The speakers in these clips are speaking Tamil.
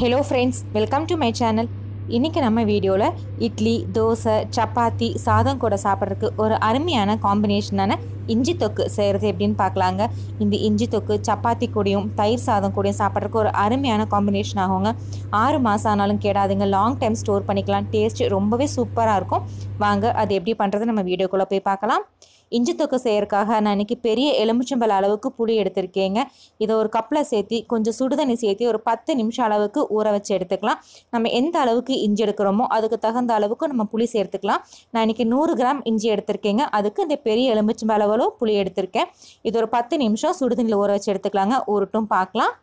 hello friends welcome to my channel இன்றைக்கி நம்ம வீடியோவில் இட்லி தோசை சப்பாத்தி சாதம் கூட சாப்பிட்றதுக்கு ஒரு அருமையான காம்பினேஷனான இஞ்சி தொக்கு செய்கிறது எப்படின்னு பார்க்கலாங்க இந்த இஞ்சி தொக்கு சப்பாத்தி கூடயும் தயிர் சாதம் கூடயும் சாப்பிட்றதுக்கு ஒரு அருமையான காம்பினேஷன் ஆகுங்க ஆறு மாதம் ஆனாலும் கேடாதுங்க லாங் டைம் ஸ்டோர் பண்ணிக்கலாம் டேஸ்ட் ரொம்பவே சூப்பராக இருக்கும் வாங்க அது எப்படி பண்ணுறது நம்ம வீடியோக்குள்ளே போய் பார்க்கலாம் இஞ்சி தொக்கை செய்யறதுக்காக நான் இன்றைக்கி பெரிய எலுமிச்சம்பழ அளவுக்கு புளி எடுத்திருக்கேங்க இதை ஒரு கப்பில் சேர்த்தி கொஞ்சம் சுடுதண்ணி சேர்த்தி ஒரு பத்து நிமிஷம் அளவுக்கு ஊற வச்சு எடுத்துக்கலாம் நம்ம எந்த அளவுக்கு இஞ்சி எடுக்கிறோமோ அதுக்கு தகுந்த அளவுக்கு நம்ம புளி சேர்த்துக்கலாம் நான் இன்றைக்கி நூறு கிராம் இஞ்சி எடுத்திருக்கேங்க அதுக்கு இந்த பெரிய எலுமிச்சம்பழ அளவுலோ புளி எடுத்திருக்கேன் இது ஒரு பத்து நிமிஷம் சுடுதண்ணியில் ஊற வச்சு எடுத்துக்கலாங்க ஊருட்டும் பார்க்கலாம்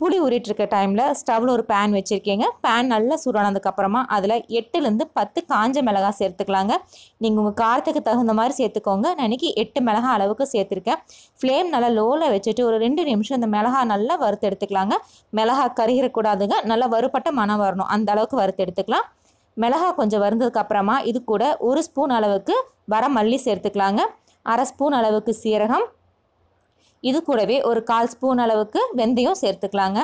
புளி உரிட்டுருக்க டைமில் ஸ்டவ்வில் ஒரு பேன் வச்சுருக்கீங்க பேன் நல்லா சூடானதுக்கப்புறமா அதில் எட்டுலேருந்து பத்து காஞ்ச மிளகா சேர்த்துக்கலாங்க நீங்கள் உங்கள் காரத்துக்கு தகுந்த மாதிரி சேர்த்துக்கோங்க நான் இன்றைக்கி எட்டு மிளகா அளவுக்கு சேர்த்துருக்கேன் ஃப்ளேம் நல்லா லோவில் வச்சுட்டு ஒரு ரெண்டு நிமிஷம் இந்த மிளகா நல்லா வறுத்து எடுத்துக்கலாங்க மிளகா கருகிறக்கூடாதுங்க நல்லா வறுபட்ட மனம் வரணும் அந்த அளவுக்கு வறுத்து எடுத்துக்கலாம் மிளகா கொஞ்சம் வறுந்ததுக்கப்புறமா இது கூட ஒரு ஸ்பூன் அளவுக்கு வர மல்லி சேர்த்துக்கலாங்க அரை ஸ்பூன் அளவுக்கு சீரகம் இது கூடவே ஒரு கால் ஸ்பூன் அளவுக்கு வெந்தயம் சேர்த்துக்கலாங்க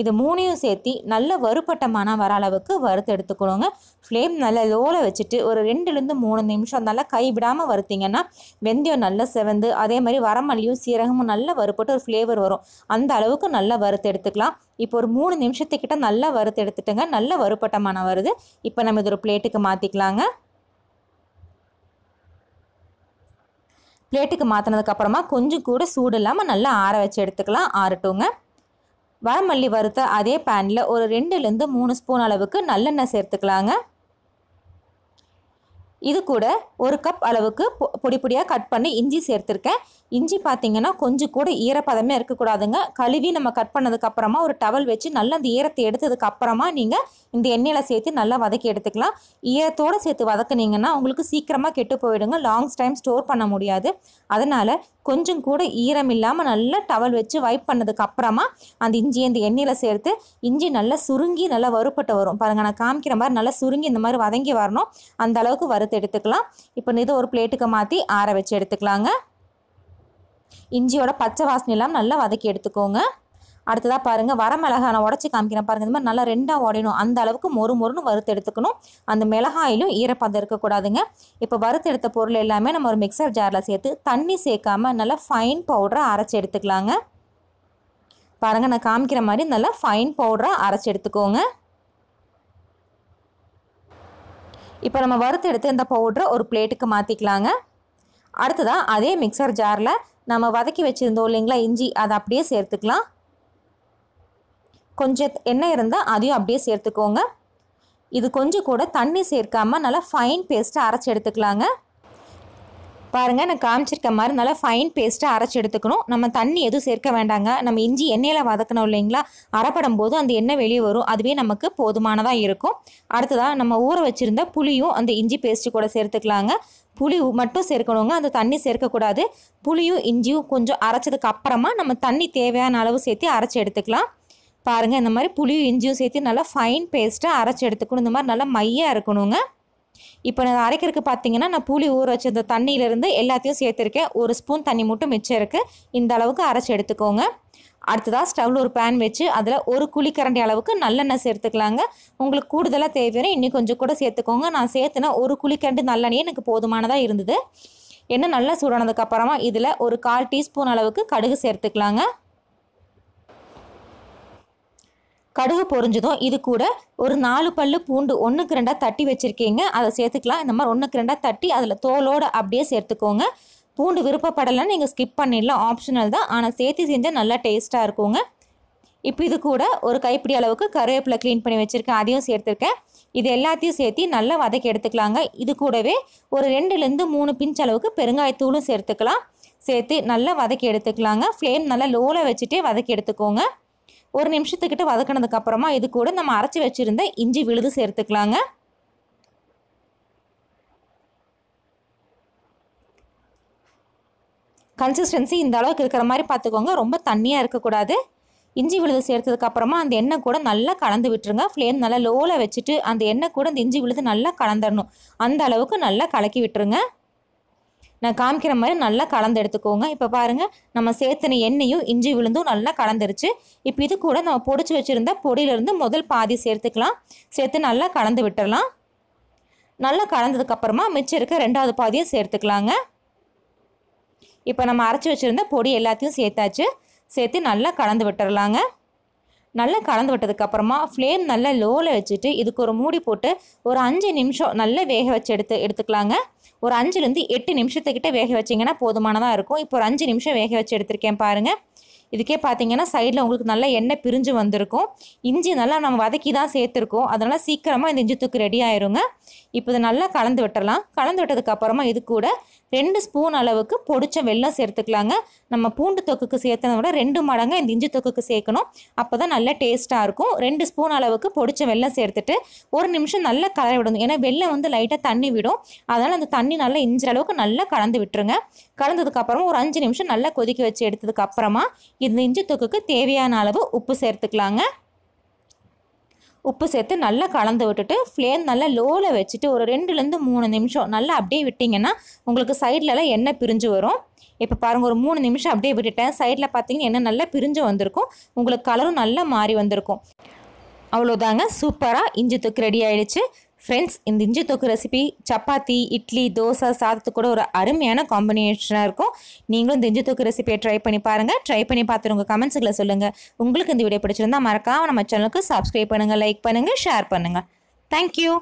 இது மூணையும் சேர்த்து நல்ல வறுப்பட்ட மனம் வர அளவுக்கு வறுத்து எடுத்துக்கணுங்க ஃப்ளேம் நல்லா லோவில் வச்சுட்டு ஒரு ரெண்டுலேருந்து மூணு நிமிஷம் நல்லா கைவிடாமல் வறுத்திங்கன்னா வெந்தயம் நல்லா செவந்து அதே மாதிரி வரமல்லியும் சீரகமும் நல்லா வறுப்பட்டு ஒரு ஃப்ளேவர் வரும் அந்த அளவுக்கு நல்லா வறுத்து எடுத்துக்கலாம் இப்போ ஒரு மூணு நிமிஷத்துக்கிட்ட நல்லா வறுத்து எடுத்துட்டுங்க நல்ல வறுப்பட்ட மனம் வருது இப்போ நம்ம இது ஒரு பிளேட்டுக்கு மாற்றிக்கலாங்க பிளேட்டுக்கு மாற்றினதுக்கப்புறமா கொஞ்சம் கூட சூடு இல்லாமல் நல்லா ஆற வச்சு எடுத்துக்கலாம் ஆறட்டுங்க வரமல்லி வறுத்த அதே பேனில் ஒரு ரெண்டுலேருந்து மூணு ஸ்பூன் அளவுக்கு நல்லெண்ணெய் சேர்த்துக்கலாங்க இது கூட ஒரு கப் அளவுக்கு பொடி பொடியாக கட் பண்ணி இஞ்சி சேர்த்துருக்கேன் இஞ்சி பார்த்தீங்கன்னா கொஞ்சம் கூட ஈரப்பதமே இருக்கக்கூடாதுங்க கழுவி நம்ம கட் பண்ணதுக்கப்புறமா ஒரு டவல் வச்சு நல்லா அந்த ஈரத்தை எடுத்ததுக்கப்புறமா நீங்கள் இந்த எண்ணெயில் சேர்த்து நல்லா வதக்கி எடுத்துக்கலாம் ஈரத்தோடு சேர்த்து வதக்குனீங்கன்னா உங்களுக்கு சீக்கிரமாக கெட்டு போயிடுங்க லாங் டைம் ஸ்டோர் பண்ண முடியாது அதனால் கொஞ்சம் கூட ஈரம் இல்லாமல் நல்லா டவல் வச்சு வைப் பண்ணதுக்கப்புறமா அந்த இஞ்சி இந்த எண்ணெயில் சேர்த்து இஞ்சி நல்லா சுருங்கி நல்லா வறுப்பட்டு வரும் பாருங்கள் நான் காமிக்கிற மாதிரி நல்லா சுருங்கி இந்த மாதிரி வதங்கி வரணும் அந்த அளவுக்கு வறு வறுத்து எடுத்துக்கலாம் இப்போ இது ஒரு பிளேட்டுக்கு மாற்றி ஆற வச்சு எடுத்துக்கலாங்க இஞ்சியோட பச்சை வாசனையெல்லாம் நல்லா வதக்கி எடுத்துக்கோங்க அடுத்ததாக பாருங்கள் மிளகாய் நான் உடச்சி காமிக்கிறேன் பாருங்கள் இந்த மாதிரி நல்லா ரெண்டாக உடையணும் அந்த அளவுக்கு மொறு மொறுன்னு வறுத்து எடுத்துக்கணும் அந்த மிளகாயிலும் ஈரப்பதம் இருக்கக்கூடாதுங்க இப்போ வறுத்து எடுத்த பொருள் எல்லாமே நம்ம ஒரு மிக்சர் ஜாரில் சேர்த்து தண்ணி சேர்க்காம நல்லா ஃபைன் பவுடரை அரைச்சி எடுத்துக்கலாங்க பாருங்கள் நான் காமிக்கிற மாதிரி நல்லா ஃபைன் பவுடராக அரைச்சி எடுத்துக்கோங்க இப்போ நம்ம வறுத்து எடுத்து இந்த பவுட்ரை ஒரு பிளேட்டுக்கு மாற்றிக்கலாங்க அடுத்ததாக அதே மிக்சர் ஜாரில் நம்ம வதக்கி வச்சுருந்தோம் இல்லைங்களா இஞ்சி அதை அப்படியே சேர்த்துக்கலாம் கொஞ்சம் எண்ணெய் இருந்தால் அதையும் அப்படியே சேர்த்துக்கோங்க இது கொஞ்சம் கூட தண்ணி சேர்க்காமல் நல்லா ஃபைன் பேஸ்ட்டாக அரைச்சி எடுத்துக்கலாங்க பாருங்கள் நான் காமிச்சிருக்க மாதிரி நல்லா ஃபைன் பேஸ்ட்டாக அரைச்சி எடுத்துக்கணும் நம்ம தண்ணி எதுவும் சேர்க்க வேண்டாங்க நம்ம இஞ்சி எண்ணெயில் வதக்கணும் இல்லைங்களா அரைப்படும் போது அந்த எண்ணெய் வெளியே வரும் அதுவே நமக்கு போதுமானதாக இருக்கும் அடுத்ததாக நம்ம ஊற வச்சுருந்த புளியும் அந்த இஞ்சி பேஸ்ட்டு கூட சேர்த்துக்கலாங்க புளி மட்டும் சேர்க்கணுங்க அந்த தண்ணி சேர்க்கக்கூடாது புளியும் இஞ்சியும் கொஞ்சம் அரைச்சதுக்கு அப்புறமா நம்ம தண்ணி தேவையான அளவு சேர்த்து அரைச்சி எடுத்துக்கலாம் பாருங்கள் இந்த மாதிரி புளியும் இஞ்சியும் சேர்த்து நல்லா ஃபைன் பேஸ்ட்டாக அரைச்சி எடுத்துக்கணும் இந்த மாதிரி நல்லா மையாக இருக்கணுங்க இப்போ நான் அரைக்கிறதுக்கு பார்த்தீங்கன்னா நான் புளி ஊற வச்சிருந்த தண்ணியிலேருந்து எல்லாத்தையும் சேர்த்துருக்கேன் ஒரு ஸ்பூன் தண்ணி மட்டும் மிச்சம் இருக்குது இந்த அளவுக்கு அரைச்சி எடுத்துக்கோங்க அடுத்ததாக ஸ்டவ்வில் ஒரு பேன் வச்சு அதில் ஒரு குழிக்கரண்டி அளவுக்கு நல்லெண்ணெய் சேர்த்துக்கலாங்க உங்களுக்கு கூடுதலாக தேவையான இன்னும் கொஞ்சம் கூட சேர்த்துக்கோங்க நான் சேர்த்துனா ஒரு குழிக்கரண்டி நல்லெண்ணெய் எனக்கு போதுமானதாக இருந்தது எண்ணெய் நல்லா சூடானதுக்கப்புறமா இதில் ஒரு கால் டீஸ்பூன் அளவுக்கு கடுகு சேர்த்துக்கலாங்க கடுகு பொறிஞ்சதும் இது கூட ஒரு நாலு பல்லு பூண்டு ஒன்றுக்கு ரெண்டாக தட்டி வச்சுருக்கீங்க அதை சேர்த்துக்கலாம் இந்த மாதிரி ஒன்றுக்கு ரெண்டாக தட்டி அதில் தோலோடு அப்படியே சேர்த்துக்கோங்க பூண்டு விருப்பப்படலைன்னு நீங்கள் ஸ்கிப் பண்ணிடலாம் ஆப்ஷனல் தான் ஆனால் சேர்த்து செஞ்சால் நல்லா டேஸ்ட்டாக இருக்குங்க இப்போ இது கூட ஒரு கைப்பிடி அளவுக்கு கருவேப்பிலை க்ளீன் பண்ணி வச்சுருக்கேன் அதையும் சேர்த்துருக்கேன் இது எல்லாத்தையும் சேர்த்து நல்லா வதக்கி எடுத்துக்கலாங்க இது கூடவே ஒரு ரெண்டுலேருந்து மூணு பிஞ்ச் அளவுக்கு பெருங்காயத்தூளும் சேர்த்துக்கலாம் சேர்த்து நல்லா வதக்கி எடுத்துக்கலாங்க ஃப்ளேம் நல்லா லோவில் வச்சுட்டே வதக்கி எடுத்துக்கோங்க ஒரு நிமிஷத்துக்கிட்ட அப்புறமா இது கூட நம்ம அரைச்சி வச்சுருந்த இஞ்சி விழுது சேர்த்துக்கலாங்க கன்சிஸ்டன்சி இந்த அளவுக்கு இருக்கிற மாதிரி பார்த்துக்கோங்க ரொம்ப தண்ணியாக இருக்கக்கூடாது இஞ்சி விழுது சேர்த்ததுக்கப்புறமா அந்த எண்ணெய் கூட நல்லா கலந்து விட்டுருங்க ஃப்ளேம் நல்லா லோவில் வச்சுட்டு அந்த எண்ணெய் கூட அந்த இஞ்சி விழுது நல்லா கலந்துடணும் அந்த அளவுக்கு நல்லா கலக்கி விட்டுருங்க நான் காமிக்கிற மாதிரி நல்லா கலந்து எடுத்துக்கோங்க இப்போ பாருங்கள் நம்ம சேர்த்துன எண்ணெயும் இஞ்சி விழுந்தும் நல்லா கலந்துருச்சு இப்போ இது கூட நம்ம பொடிச்சு வச்சுருந்த பொடியிலேருந்து முதல் பாதி சேர்த்துக்கலாம் சேர்த்து நல்லா கலந்து விட்டுடலாம் நல்லா கலந்ததுக்கப்புறமா மிச்சம் இருக்க ரெண்டாவது பாதியும் சேர்த்துக்கலாங்க இப்போ நம்ம அரைச்சி வச்சுருந்த பொடி எல்லாத்தையும் சேர்த்தாச்சு சேர்த்து நல்லா கலந்து விட்டுடலாங்க நல்லா கலந்து விட்டதுக்கப்புறமா ஃப்ளேம் நல்லா லோவில் வச்சுட்டு இதுக்கு ஒரு மூடி போட்டு ஒரு அஞ்சு நிமிஷம் நல்லா வேக வச்சு எடுத்து எடுத்துக்கலாங்க ஒரு அஞ்சுலேருந்து எட்டு நிமிஷத்துக்கிட்ட வேக வச்சிங்கன்னா போதுமானதாக இருக்கும் இப்போ ஒரு அஞ்சு நிமிஷம் வேக வச்சு எடுத்திருக்கேன் பாருங்கள் இதுக்கே பார்த்தீங்கன்னா சைடில் உங்களுக்கு நல்லா எண்ணெய் பிரிஞ்சு வந்திருக்கும் இஞ்சி நல்லா நம்ம வதக்கி தான் சேர்த்துருக்கோம் அதனால் சீக்கிரமாக இந்த இஞ்சி தூக்கு ரெடி ஆயிருங்க இப்போ இது நல்லா கலந்து விட்டுறலாம் கலந்து விட்டதுக்கப்புறமா இது கூட ரெண்டு ஸ்பூன் அளவுக்கு பொடிச்ச வெள்ளம் சேர்த்துக்கலாங்க நம்ம பூண்டு தொக்குக்கு சேர்த்ததை விட ரெண்டு மடங்கு இந்த இஞ்சி தொக்குக்கு சேர்க்கணும் அப்போ தான் நல்லா டேஸ்ட்டாக இருக்கும் ரெண்டு ஸ்பூன் அளவுக்கு பொடிச்ச வெள்ளம் சேர்த்துட்டு ஒரு நிமிஷம் நல்லா கலரை விடணும் ஏன்னா வெள்ளம் வந்து லைட்டாக தண்ணி விடும் அதனால் அந்த தண்ணி நல்லா இஞ்சி அளவுக்கு நல்லா கலந்து விட்டுருங்க கலந்ததுக்கப்புறமா ஒரு அஞ்சு நிமிஷம் நல்லா கொதிக்க வச்சு எடுத்ததுக்கப்புறமா இந்த இஞ்சி தொக்குக்கு தேவையான அளவு உப்பு சேர்த்துக்கலாங்க உப்பு சேர்த்து நல்லா கலந்து விட்டுட்டு ஃப்ளேம் நல்லா லோவில் வச்சுட்டு ஒரு ரெண்டுலேருந்து மூணு நிமிஷம் நல்லா அப்படியே விட்டிங்கன்னா உங்களுக்கு சைட்லலாம் எண்ணெய் பிரிஞ்சு வரும் இப்போ பாருங்கள் ஒரு மூணு நிமிஷம் அப்படியே விட்டுட்டேன் சைடில் பார்த்தீங்கன்னா எண்ணெய் நல்லா பிரிஞ்சு வந்திருக்கும் உங்களுக்கு கலரும் நல்லா மாறி வந்திருக்கும் அவ்வளோதாங்க சூப்பராக இஞ்சி தொக்கு ரெடி ஆகிடுச்சு ஃப்ரெண்ட்ஸ் இந்த இஞ்சி தொக்கு ரெசிபி சப்பாத்தி இட்லி தோசை சாதத்து கூட ஒரு அருமையான காம்பினேஷனாக இருக்கும் நீங்களும் இந்த இஞ்சி தொக்கு ரெசிபியை ட்ரை பண்ணி பாருங்கள் ட்ரை பண்ணி பார்த்துட்டு உங்கள் கமெண்ட்ஸுகளை சொல்லுங்கள் உங்களுக்கு இந்த வீடியோ பிடிச்சிருந்தா மறக்காமல் நம்ம சேனலுக்கு சப்ஸ்கிரைப் பண்ணுங்கள் லைக் பண்ணுங்கள் ஷேர் பண்ணுங்கள் தேங்க்யூ